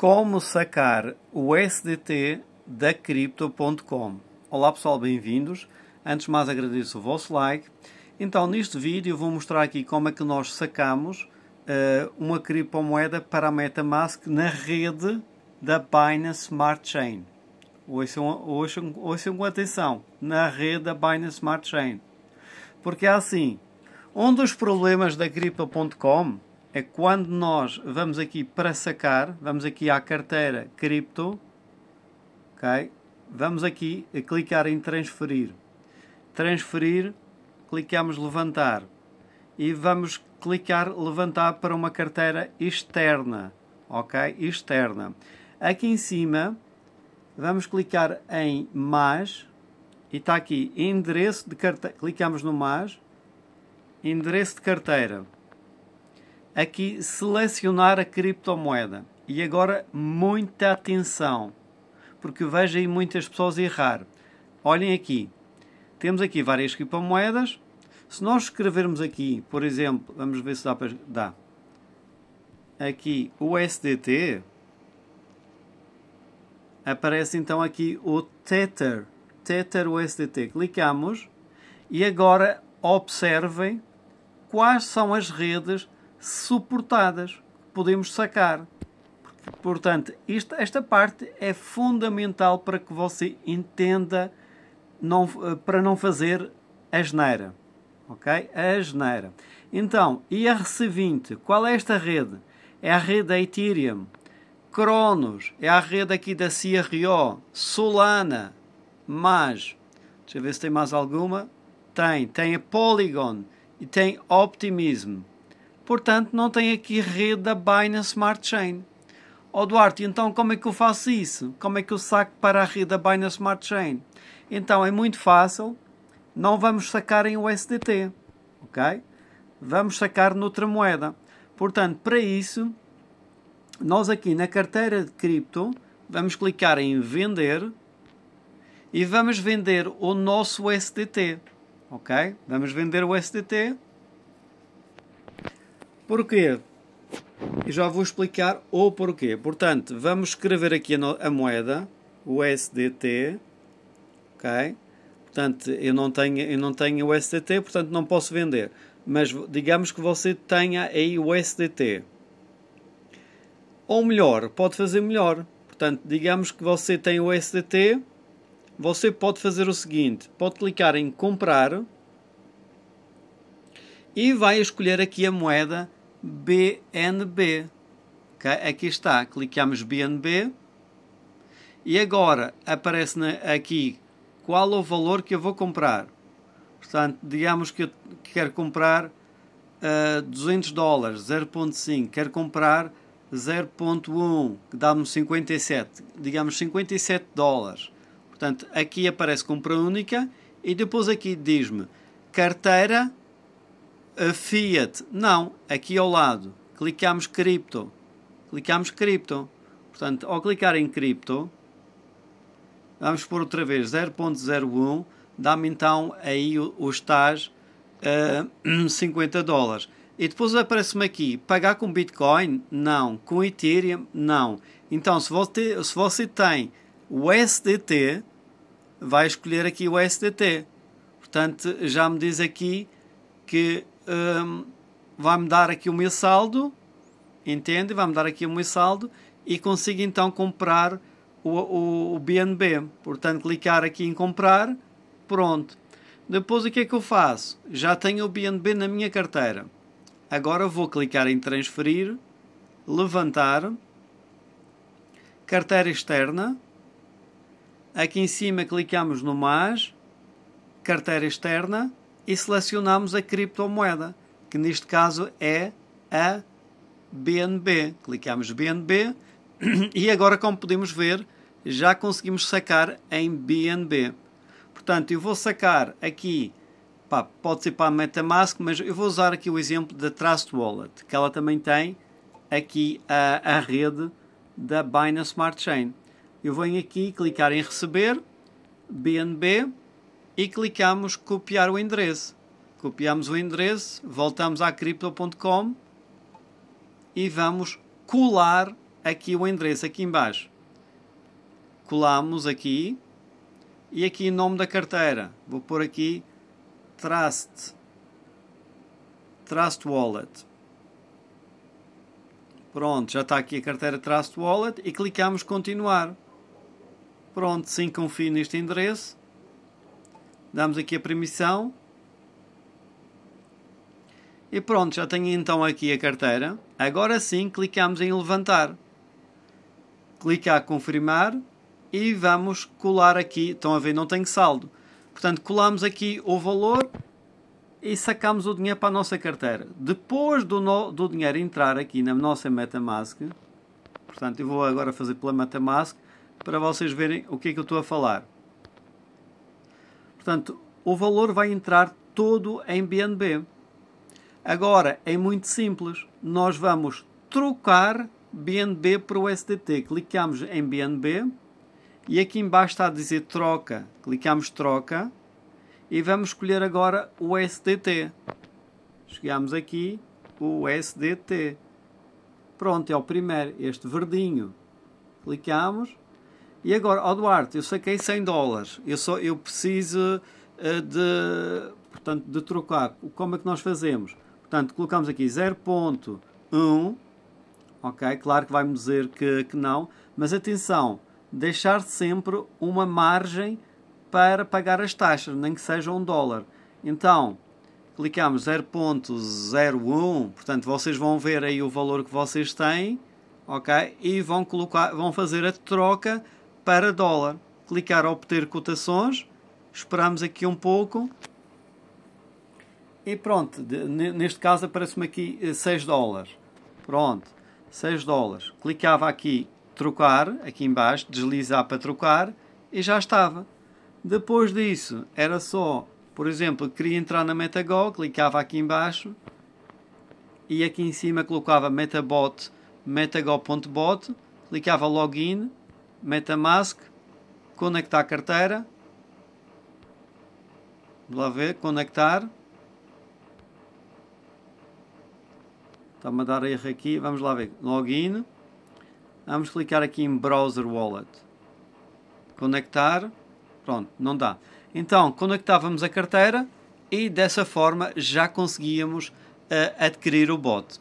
Como sacar o SDT da Crypto.com Olá pessoal, bem-vindos. Antes de mais agradeço o vosso like. Então, neste vídeo vou mostrar aqui como é que nós sacamos uh, uma criptomoeda para a Metamask na rede da Binance Smart Chain. Ouçam, ouçam, ouçam com atenção, na rede da Binance Smart Chain. Porque é assim, um dos problemas da Crypto.com é quando nós vamos aqui para sacar, vamos aqui à carteira cripto, ok? Vamos aqui a clicar em transferir. Transferir, clicamos levantar e vamos clicar levantar para uma carteira externa, ok? Externa. Aqui em cima vamos clicar em mais e está aqui endereço de carteira. Clicamos no mais, endereço de carteira aqui selecionar a criptomoeda. E agora muita atenção, porque vejo aí muitas pessoas errar. Olhem aqui, temos aqui várias criptomoedas. Se nós escrevermos aqui, por exemplo, vamos ver se dá para. Dá. Aqui o SDT, aparece então aqui o Tether, Tether USDT. Clicamos e agora observem quais são as redes suportadas, podemos sacar. Portanto, esta, esta parte é fundamental para que você entenda não, eh, para não fazer a geneira. Ok? A geneira. Então, IRC20, qual é esta rede? É a rede da Ethereum. Cronos, é a rede aqui da CRO. Solana, mas, deixa eu ver se tem mais alguma. Tem, tem a Polygon e tem Optimism portanto não tem aqui rede da Binance Smart Chain. Ó oh, Duarte, então como é que eu faço isso? Como é que eu saco para a rede da Binance Smart Chain? Então é muito fácil, não vamos sacar em USDT, ok? Vamos sacar noutra moeda. Portanto, para isso, nós aqui na carteira de cripto, vamos clicar em vender e vamos vender o nosso USDT, ok? Vamos vender o USDT Porquê? E já vou explicar o porquê. Portanto, vamos escrever aqui a, a moeda, o SDT, ok? Portanto, eu não tenho, eu não tenho o SDT, portanto não posso vender. Mas digamos que você tenha aí o SDT. Ou melhor, pode fazer melhor. Portanto, digamos que você tem o SDT, você pode fazer o seguinte, pode clicar em comprar e vai escolher aqui a moeda BNB. Okay? Aqui está, clicamos BNB e agora aparece aqui qual o valor que eu vou comprar. Portanto, digamos que eu quero comprar uh, eh, 200 dólares, 0.5, quero comprar 0.1, que dá-me 57, digamos 57 dólares. Portanto, aqui aparece compra única e depois aqui diz-me carteira a Fiat. Não, aqui ao lado. Clicamos cripto. Clicamos cripto. Portanto, ao clicar em cripto, vamos por outra vez 0.01, dá-me então aí os tais uh, 50 dólares. E depois aparece-me aqui, pagar com Bitcoin? Não. Com Ethereum? Não. Então, se você, se você tem o SDT, vai escolher aqui o SDT. Portanto, já me diz aqui que um, vai-me dar aqui o meu saldo, entende? Vai-me dar aqui o meu saldo e consigo então comprar o, o, o BNB. Portanto, clicar aqui em comprar, pronto. Depois o que é que eu faço? Já tenho o BNB na minha carteira. Agora vou clicar em transferir, levantar, carteira externa. Aqui em cima clicamos no mais, carteira externa e selecionamos a criptomoeda, que neste caso é a BNB. Clicamos BNB e agora, como podemos ver, já conseguimos sacar em BNB. Portanto, eu vou sacar aqui, pá, pode ser para a Metamask, mas eu vou usar aqui o exemplo da Trust Wallet, que ela também tem aqui a, a rede da Binance Smart Chain. Eu venho aqui clicar em receber BNB e clicamos copiar o endereço. Copiamos o endereço, voltamos à crypto.com e vamos colar aqui o endereço aqui embaixo. Colamos aqui e aqui o nome da carteira. Vou pôr aqui Trust Trust Wallet. Pronto, já está aqui a carteira Trust Wallet e clicamos continuar. Pronto, sim, confio neste endereço damos aqui a permissão. E pronto, já tenho então aqui a carteira. Agora sim, clicamos em levantar. clicar confirmar e vamos colar aqui. Estão a ver, não tem saldo. Portanto, colamos aqui o valor e sacamos o dinheiro para a nossa carteira. Depois do, no, do dinheiro entrar aqui na nossa MetaMask, portanto, eu vou agora fazer pela MetaMask para vocês verem o que é que eu estou a falar. Portanto, o valor vai entrar todo em BNB. Agora, é muito simples. Nós vamos trocar BNB para o USDT. Clicamos em BNB e aqui embaixo está a dizer troca. Clicamos troca e vamos escolher agora o SDT. Chegamos aqui, o SDT. Pronto, é o primeiro, este verdinho. Clicamos e agora, ó oh Duarte, eu saquei 100 dólares, eu, só, eu preciso uh, de, portanto, de trocar. Como é que nós fazemos? Portanto, colocamos aqui 0.1, ok? Claro que vai-me dizer que, que não, mas atenção, deixar sempre uma margem para pagar as taxas, nem que seja um dólar. Então, clicamos 0.01, portanto, vocês vão ver aí o valor que vocês têm, ok? E vão, colocar, vão fazer a troca para dólar. Clicar obter cotações, esperamos aqui um pouco. E pronto, neste caso aparece-me aqui 6 eh, dólares. Pronto, 6 dólares. Clicava aqui trocar, aqui embaixo, deslizar para trocar e já estava. Depois disso, era só, por exemplo, queria entrar na MetaGo, clicava aqui embaixo e aqui em cima colocava metabot, metago.bot, clicava login MetaMask, conectar carteira. Vamos lá ver, conectar. Está-me a dar erro aqui, vamos lá ver, login. Vamos clicar aqui em Browser Wallet. Conectar. Pronto, não dá. Então, conectávamos a carteira e dessa forma já conseguíamos uh, adquirir o bot.